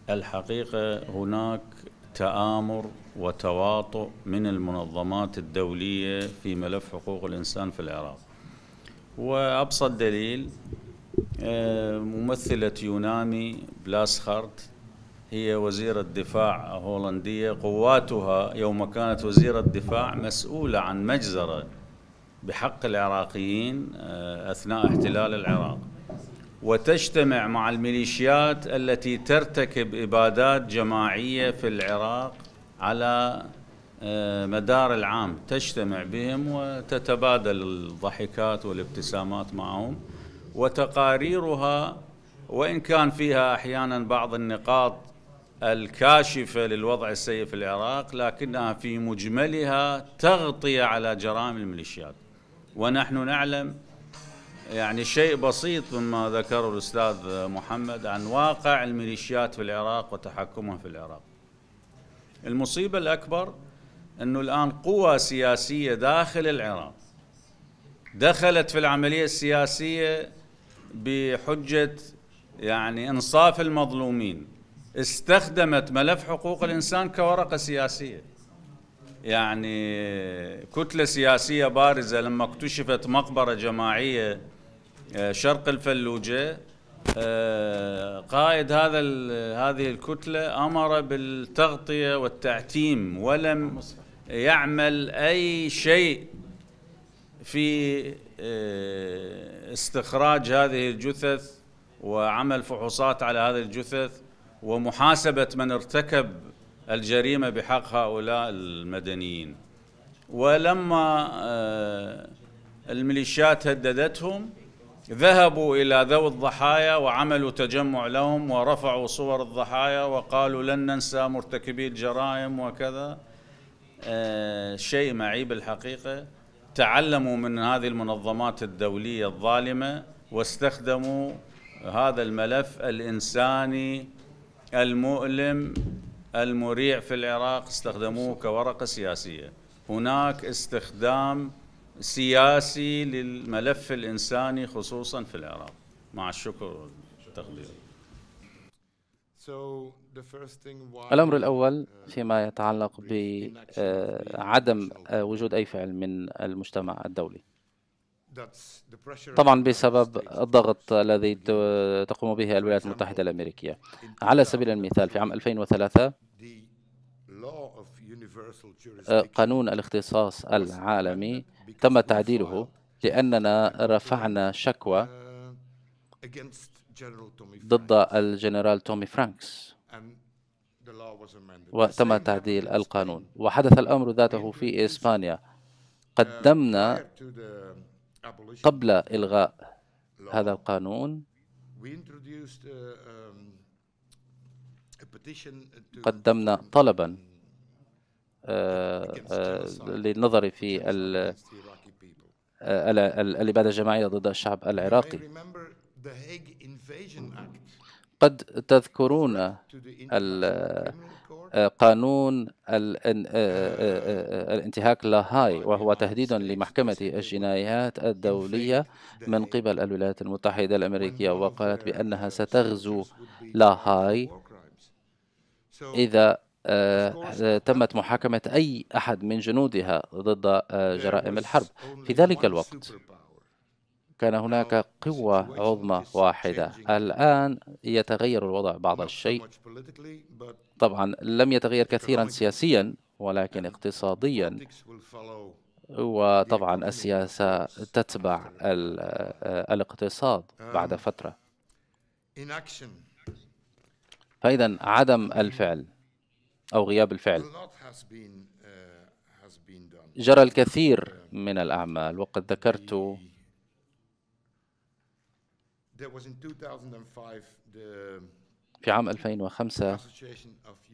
الحقيقة هناك تآمر وتواطؤ من المنظمات الدولية في ملف حقوق الإنسان في العراق وأبسط دليل آه، ممثلة يونامي بلاسخارت هي وزيرة دفاع هولندية قواتها يوم كانت وزيرة دفاع مسؤولة عن مجزرة بحق العراقيين آه، أثناء احتلال العراق وتجتمع مع الميليشيات التي ترتكب إبادات جماعية في العراق على آه، مدار العام تجتمع بهم وتتبادل الضحكات والابتسامات معهم وتقاريرها وإن كان فيها أحيانا بعض النقاط الكاشفة للوضع السيء في العراق لكنها في مجملها تغطي على جرائم الميليشيات ونحن نعلم يعني شيء بسيط مما ذكره الأستاذ محمد عن واقع الميليشيات في العراق وتحكمها في العراق المصيبة الأكبر أنه الآن قوى سياسية داخل العراق دخلت في العملية السياسية بحجة يعني إنصاف المظلومين استخدمت ملف حقوق الإنسان كورقة سياسية يعني كتلة سياسية بارزة لما اكتشفت مقبرة جماعية آه، شرق الفلوجة آه، قائد هذا هذه الكتلة أمر بالتغطية والتعتيم ولم يعمل أي شيء في آه، استخراج هذه الجثث وعمل فحوصات على هذه الجثث ومحاسبة من ارتكب الجريمة بحق هؤلاء المدنيين ولما آه، الميليشيات هددتهم ذهبوا إلى ذوي الضحايا وعملوا تجمع لهم ورفعوا صور الضحايا وقالوا لن ننسى مرتكبي الجرائم وكذا آه، شيء معيب الحقيقة تعلموا من هذه المنظمات الدولية الظالمة واستخدموا هذا الملف الإنساني المؤلم المريع في العراق استخدموه كورقة سياسية هناك استخدام سياسي للملف الإنساني خصوصا في العراق مع الشكر والتقدير الأمر الأول فيما يتعلق بعدم آه، آه، وجود أي فعل من المجتمع الدولي طبعا بسبب الضغط الذي تقوم به الولايات المتحدة الأمريكية على uh, سبيل المثال في عام 2003 آه، قانون الاختصاص العالمي تم تعديله لأننا رفعنا شكوى uh, ضد الجنرال تومي فرانكس وتم تعديل القانون وحدث الأمر ذاته في إسبانيا uh, قدمنا قبل إلغاء هذا القانون uh, um, قدمنا طلبا آه، uh, آه، للنظر في آه، الإبادة الجماعية ضد الشعب العراقي قد تذكرون آه، قانون آه، آه، الانتهاك لاهاي وهو تهديد لمحكمة الجنايات الدولية من قبل الولايات المتحدة الأمريكية وقالت بأنها ستغزو لاهاي إذا تمت محاكمة أي أحد من جنودها ضد جرائم الحرب في ذلك الوقت كان هناك قوة عظمى واحدة الآن يتغير الوضع بعض الشيء طبعا لم يتغير كثيرا سياسيا ولكن اقتصاديا وطبعا السياسة تتبع الاقتصاد um, بعد فترة فإذا عدم الفعل أو غياب الفعل uh, جرى الكثير من الأعمال وقد ذكرت في عام 2005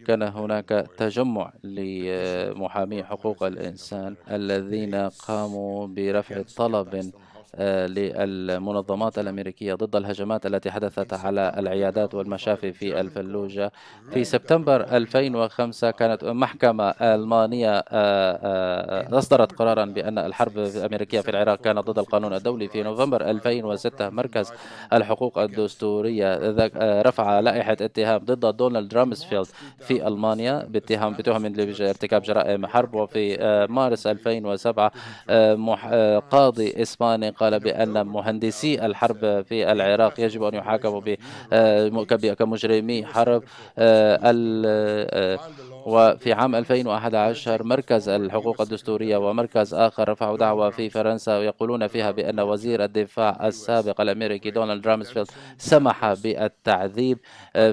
كان هناك تجمع لمحامي حقوق الإنسان الذين قاموا برفع طلب آه، للمنظمات الأمريكية ضد الهجمات التي حدثت على العيادات والمشافي في الفلوجة في سبتمبر 2005 كانت محكمة ألمانية آه، آه، أصدرت قرارا بأن الحرب الأمريكية في العراق كانت ضد القانون الدولي في نوفمبر 2006 مركز الحقوق الدستورية رفع لائحة اتهام ضد دونالد رامسفيلد في ألمانيا باتهام بتهم ارتكاب جرائم حرب وفي مارس 2007 قاضي إسباني قال بأن مهندسي الحرب في العراق يجب أن يحاكموا آه، كمجرمي حرب آه، آه، وفي عام 2011 مركز الحقوق الدستورية ومركز آخر رفعوا دعوة في فرنسا يقولون فيها بأن وزير الدفاع السابق الأمريكي دونالد رامسفيلد سمح بالتعذيب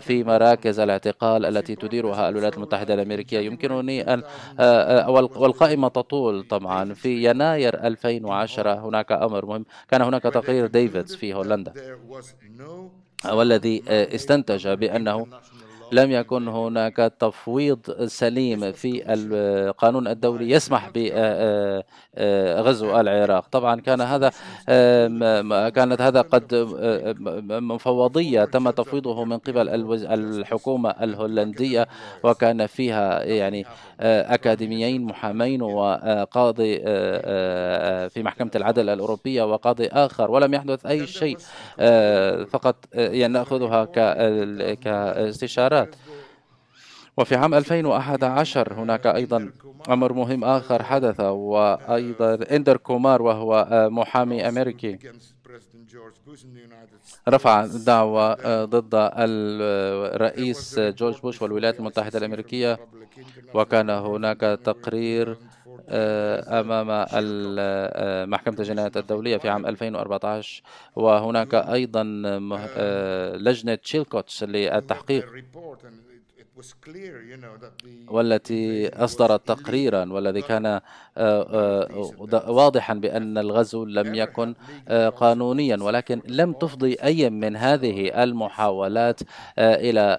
في مراكز الاعتقال التي تديرها الولايات المتحدة الأمريكية يمكنني أن والقائمة تطول طبعا في يناير 2010 هناك أمر مهم المهم كان هناك تقرير ديفيدز في هولندا والذي آه، استنتج بأنه لم يكن هناك تفويض سليم في القانون الدولي يسمح آه، غزو العراق طبعا كان هذا آه، كانت هذا قد آه، مفوضية تم تفويضه من قبل الحكومة الهولندية وكان فيها يعني أكاديميين محامين وقاضي في محكمة العدل الأوروبية وقاضي آخر ولم يحدث أي شيء فقط يعني نأخذها كاستشارات وفي عام 2011 هناك أيضا أمر مهم آخر حدث وأيضا إندر كومار وهو محامي أمريكي رفع دعوة ضد الرئيس جورج بوش والولايات المتحدة الأمريكية وكان هناك تقرير آه، أمام آه، محكمة الجنايات الدولية في عام 2014 وهناك أيضا آه، لجنة تشيلكوتس للتحقيق والتي أصدرت تقريرا والذي كان آه، آه، واضحا بأن الغزو لم يكن آه، قانونيا ولكن لم تفضي أي من هذه المحاولات إلى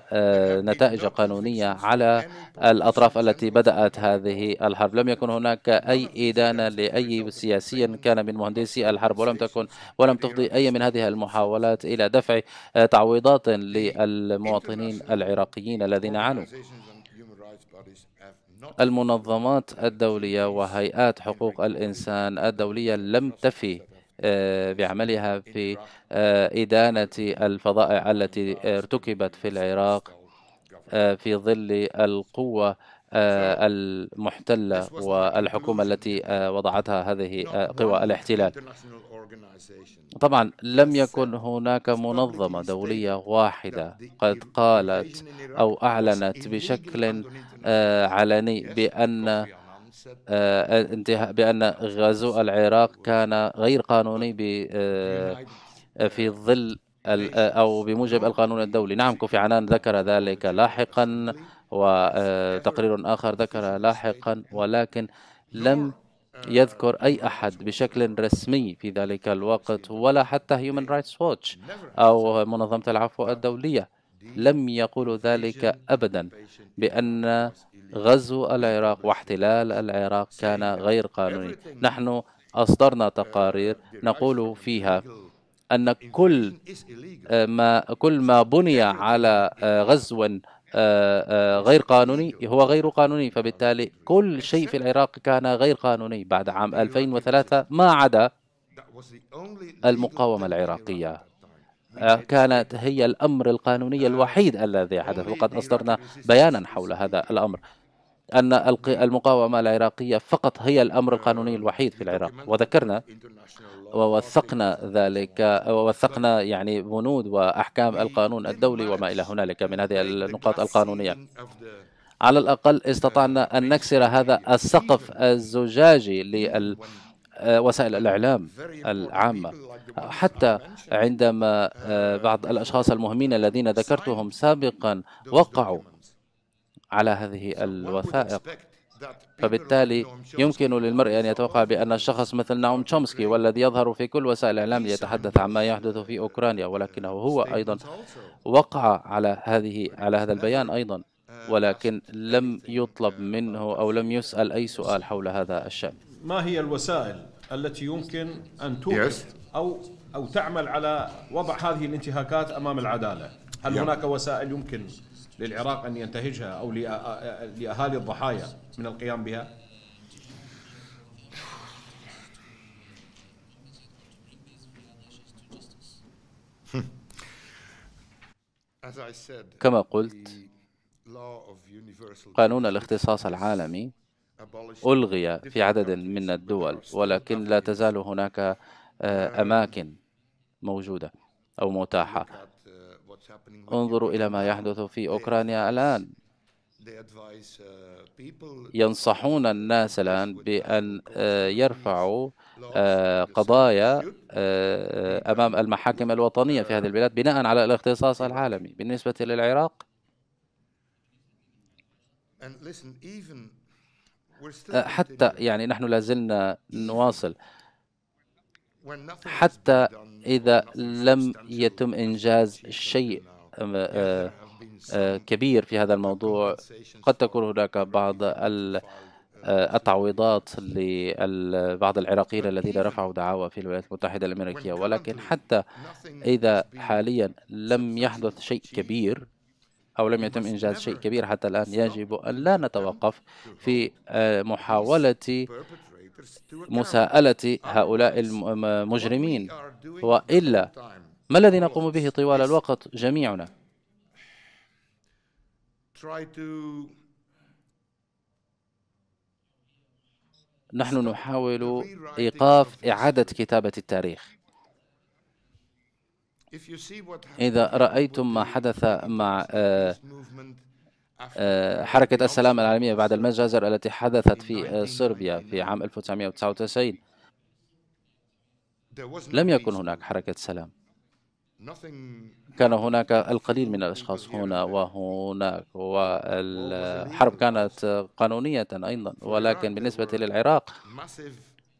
نتائج قانونية على الأطراف التي بدأت هذه الحرب لم يكن هناك أي إدانة لأي سياسي كان من مهندسي الحرب ولم تكن ولم تفضي أي من هذه المحاولات إلى دفع تعويضات للمواطنين العراقيين الذين العالم المنظمات الدولية وهيئات حقوق الإنسان الدولية لم تفي آه، بعملها في آه، إدانة الفضائع التي ارتكبت في العراق آه، في ظل القوة آه، المحتلة والحكومة التي آه، وضعتها هذه آه، قوى الاحتلال طبعا لم يكن هناك منظمة دولية واحدة قد قالت أو أعلنت بشكل علني بأن بأن غزو العراق كان غير قانوني في ظل أو بموجب القانون الدولي نعم كوفي عنان ذكر ذلك لاحقا وتقرير آه، آخر ذكر لاحقا ولكن لم يذكر أي أحد بشكل رسمي في ذلك الوقت ولا حتى Human رايتس Watch أو منظمة العفو الدولية لم يقولوا ذلك أبدا بأن غزو العراق واحتلال العراق كان غير قانوني نحن أصدرنا تقارير نقول فيها أن كل آه، ما كل ما بني على آه، غزو آه، آه، غير قانوني هو غير قانوني فبالتالي كل شيء في العراق كان غير قانوني بعد عام 2003 ما عدا المقاومة العراقية آه، كانت هي الأمر القانوني الوحيد الذي حدث وقد أصدرنا بيانا حول هذا الأمر أن المقاومة العراقية فقط هي الأمر القانوني آه، الوحيد في العراق وذكرنا ووثقنا ذلك ووثقنا يعني بنود وأحكام القانون الدولي وما إلى هنالك من هذه النقاط القانونية على الأقل استطعنا أن نكسر هذا السقف الزجاجي لل آه، وسائل الإعلام العامة آه، حتى عندما بعض uh, الأشخاص المهمين الذين ذكرتهم سابقا وقعوا على هذه الوثائق فبالتالي يمكن للمرء أن يتوقع بأن شخص مثل نعوم تشومسكي والذي يظهر في كل وسائل الإعلام ليتحدث عما يحدث في أوكرانيا ولكنه هو أيضا وقع على هذه على هذا البيان أيضا uh, ولكن لم يطلب منه أو لم يسأل أي سؤال حول هذا الشأن ما هي الوسائل التي يمكن أن توقف أو أو تعمل على وضع هذه الانتهاكات أمام العدالة هل هناك وسائل يمكن للعراق أن ينتهجها أو لأهالي الضحايا من القيام بها كما قلت قانون الاختصاص العالمي ألغي في عدد من الدول ولكن لا تزال هناك آه، أماكن موجودة أو متاحة انظروا إلى ما يحدث في أوكرانيا الآن uh, ينصحون الناس الآن بأن آه، يرفعوا آه، قضايا آه، أمام المحاكم الوطنية في هذه البلاد بناء على الاختصاص العالمي بالنسبة للعراق حتى يعني نحن لازلنا نواصل حتى إذا لم يتم إنجاز شيء آه، آه، كبير في هذا الموضوع قد تكون هناك بعض uh, آه، التعويضات لبعض العراقيين الذين رفعوا دعاوى في الولايات المتحدة الأمريكية ولكن حتى إذا حاليا لم يحدث شيء كبير أو لم يتم إنجاز شيء كبير حتى الآن يجب أن لا نتوقف في محاولة مساءلة هؤلاء المجرمين وإلا ما الذي نقوم به طوال الوقت جميعنا نحن نحاول إيقاف إعادة كتابة التاريخ إذا رأيتم ما حدث مع آه، آه، حركة السلام العالمية بعد المجازر التي حدثت في آه، صربيا في عام 1999 لم يكن هناك حركة سلام كان هناك القليل من الأشخاص هنا وهناك والحرب كانت قانونية أيضا ولكن بالنسبة للعراق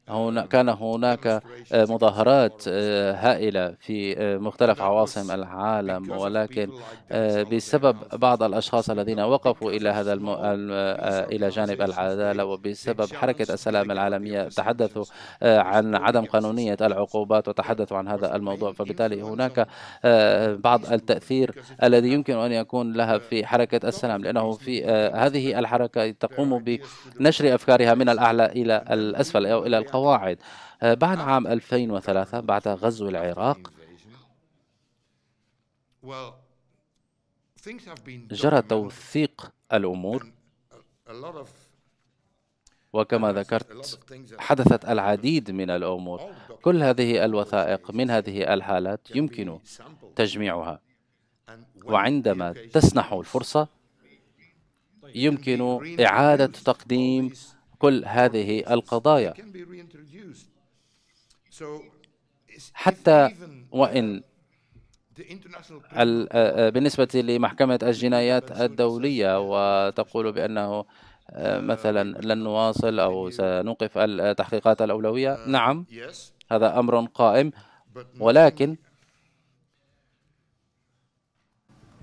هنا كان هناك آه، مظاهرات آه، هائلة في آه، مختلف عواصم العالم ولكن بسبب بعض الأشخاص الذين وقفوا إلى هذا الم... إلى جانب العدالة وبسبب حركة السلام العالمية تحدثوا عن عدم قانونية العقوبات وتحدثوا عن هذا الموضوع فبالتالي هناك بعض التأثير الذي يمكن أن يكون لها في حركة السلام لأنه في هذه الحركة تقوم بنشر أفكارها من الأعلى إلى الأسفل أو إلى القوة. القواعد آه، بعد نعم. عام 2003 بعد غزو العراق جرى توثيق الأمور وكما ذكرت حدثت العديد من الأمور كل هذه الوثائق من هذه الحالات يمكن تجميعها وعندما تسنح الفرصة يمكن إعادة تقديم كل هذه القضايا حتى وإن آه، آه، بالنسبة لمحكمة الجنايات الدولية وتقول بأنه آه، مثلا لن نواصل أو سنوقف التحقيقات الأولوية نعم هذا أمر قائم ولكن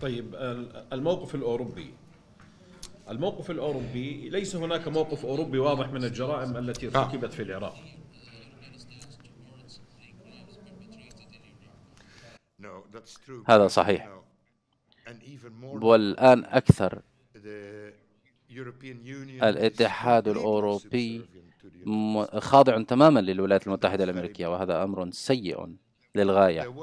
طيب الموقف الأوروبي الموقف الأوروبي ليس هناك موقف أوروبي واضح من الجرائم التي ارتكبت آه. في العراق هذا صحيح والآن أكثر الاتحاد الأوروبي خاضع تماما للولايات المتحدة الأمريكية وهذا أمر سيء للغاية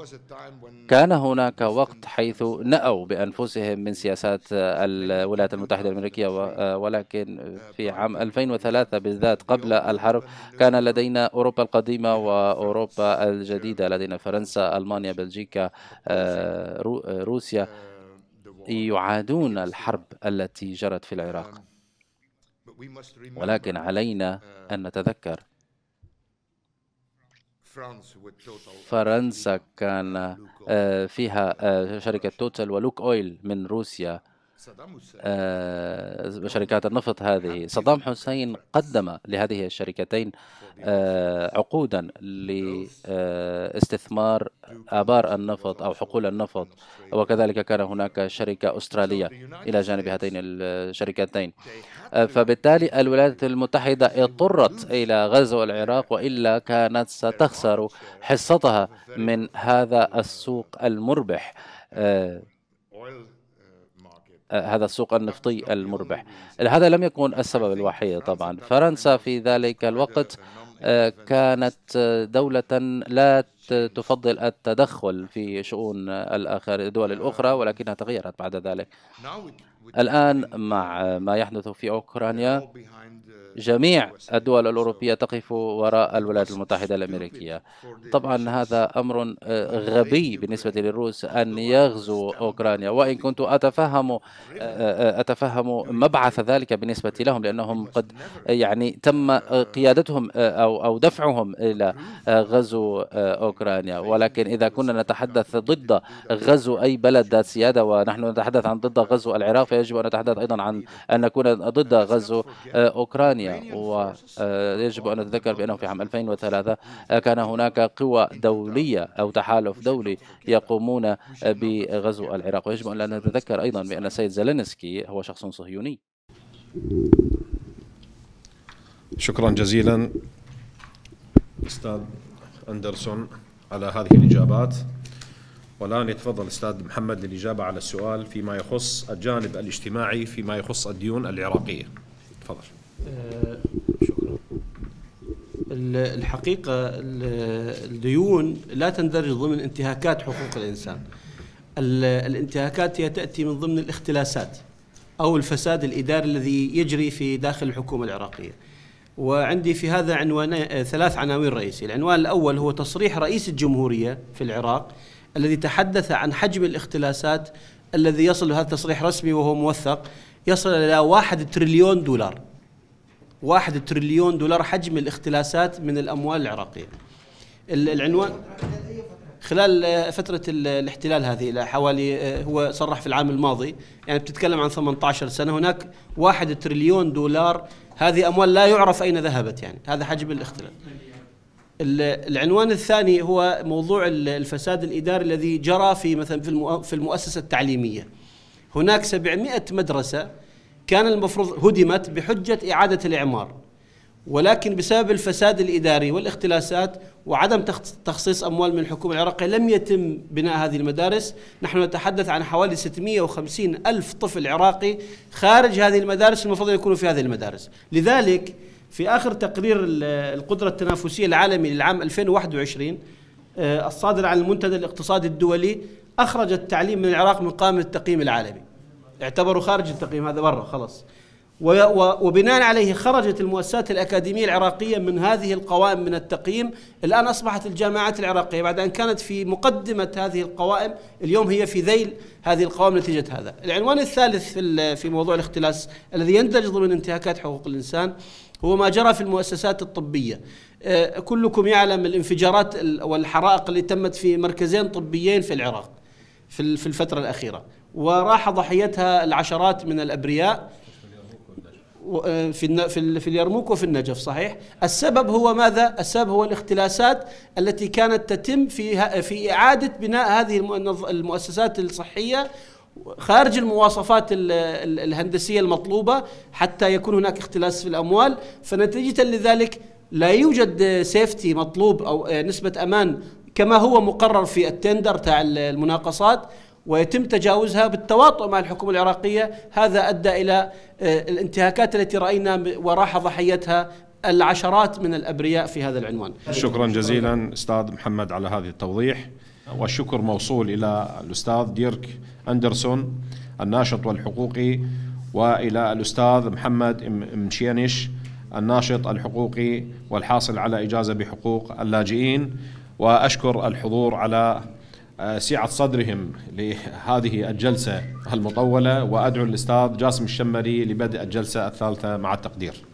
كان هناك وقت حيث نأوا بأنفسهم من سياسات الولايات المتحدة الأمريكية ولكن في عام 2003 بالذات قبل الحرب كان لدينا أوروبا القديمة وأوروبا الجديدة لدينا فرنسا ألمانيا بلجيكا آه، آه، روسيا يعادون الحرب التي جرت في العراق um, ولكن علينا أن نتذكر فرنسا كان آه، فيها آه، شركة توتال ولوك أويل من روسيا آه، شركات النفط هذه صدام حسين قدم لهذه الشركتين آه، عقودا لاستثمار آبار النفط أو حقول النفط وكذلك كان هناك شركة أسترالية إلى جانب هاتين الشركتين آه، فبالتالي الولايات المتحدة اضطرت إلى غزو العراق وإلا كانت ستخسر حصتها من هذا السوق المربح هذا السوق النفطي المربح نعم. هذا لم يكن السبب الوحيد طبعا فرنسا في ذلك الوقت آه، كانت آه، دولة لا تفضل التدخل في شؤون الدول الأخرى ولكنها تغيرت بعد ذلك الآن مع ما يحدث في أوكرانيا جميع الدول الأوروبية تقف وراء الولايات المتحدة الأمريكية طبعا هذا أمر آه، غبي بالنسبة للروس أن يغزوا أوكرانيا وإن كنت أتفهم آه، آه، أتفهم مبعث ذلك بالنسبة لهم لأنهم قد يعني تم قيادتهم أو أو دفعهم إلى غزو أوكرانيا ولكن إذا كنا نتحدث ضد غزو أي بلد ذات سيادة ونحن نتحدث عن ضد غزو العراق فيجب أن نتحدث أيضا عن أن نكون ضد غزو أوكرانيا 2008 ويجب آه، أن نتذكر بأنه في عام 2003 آه، كان هناك قوى دولية أو تحالف دولي يقومون آه، بغزو العراق ويجب أن لا نتذكر أيضا بأن السيد زلنسكي هو شخص صهيوني شكرا جزيلا استاذ اندرسون على هذه الاجابات والان يتفضل استاذ محمد للاجابه على السؤال فيما يخص الجانب الاجتماعي فيما يخص الديون العراقيه تفضل آه، شكرا الحقيقة الديون لا تندرج ضمن انتهاكات حقوق الإنسان الانتهاكات هي تأتي من ضمن الاختلاسات أو الفساد الإداري الذي يجري في داخل الحكومة العراقية وعندي في هذا عنوان آه، ثلاث عناوين رئيسية العنوان الأول هو تصريح رئيس الجمهورية في العراق الذي تحدث عن حجم الاختلاسات الذي يصل هذا التصريح رسمي وهو موثق يصل إلى واحد تريليون دولار واحد تريليون دولار حجم الاختلاسات من الأموال العراقية العنوان خلال فترة الاحتلال هذه إلى حوالي آه، هو صرح في العام الماضي يعني بتتكلم عن 18 سنة هناك واحد تريليون دولار هذه أموال لا يعرف أين ذهبت يعني هذا حجم الاختلال العنوان الثاني هو موضوع الفساد الإداري الذي جرى في مثلا في المؤسسة التعليمية هناك 700 مدرسة كان المفروض هدمت بحجة إعادة الإعمار ولكن بسبب الفساد الإداري والاختلاسات وعدم تخصيص أموال من الحكومة العراقية لم يتم بناء هذه المدارس نحن نتحدث عن حوالي 650 ألف طفل عراقي خارج هذه المدارس المفروض أن يكونوا في هذه المدارس لذلك في آخر تقرير القدرة التنافسية العالمي للعام 2021 آه، الصادر عن المنتدى الاقتصادي الدولي أخرج التعليم من العراق من قائمة التقييم العالمي اعتبروا خارج التقييم هذا برا خلاص وبناء عليه خرجت المؤسسات الأكاديمية العراقية من هذه القوائم من التقييم الآن أصبحت الجامعات العراقية بعد أن كانت في مقدمة هذه القوائم اليوم هي في ذيل هذه القوائم نتيجة هذا العنوان الثالث في, في موضوع الاختلاس الذي يندرج ضمن انتهاكات حقوق الإنسان هو ما جرى في المؤسسات الطبية آه، كلكم يعلم الانفجارات والحرائق اللي تمت في مركزين طبيين في العراق في الفترة الأخيرة وراح ضحيتها العشرات من الابرياء آه، في في اليرموك وفي النجف صحيح السبب هو ماذا السبب هو الاختلاسات التي كانت تتم في في اعاده بناء هذه المؤسسات الصحيه خارج المواصفات الهندسيه المطلوبه حتى يكون هناك اختلاس في الاموال فنتيجه لذلك لا يوجد سيفتي مطلوب او آه، نسبه امان كما هو مقرر في التندر تاع المناقصات ويتم تجاوزها بالتواطؤ مع الحكومة العراقية هذا أدى إلى آه، الانتهاكات التي رأينا وراح ضحيتها العشرات من الأبرياء في هذا العنوان شكرا جزيلا أستاذ محمد على هذا التوضيح والشكر موصول إلى الأستاذ ديرك أندرسون الناشط والحقوقي وإلى الأستاذ محمد مشينش الناشط الحقوقي والحاصل على إجازة بحقوق اللاجئين وأشكر الحضور على آه، سعة صدرهم لهذه الجلسة المطولة وأدعو الأستاذ جاسم الشمري لبدء الجلسة الثالثة مع التقدير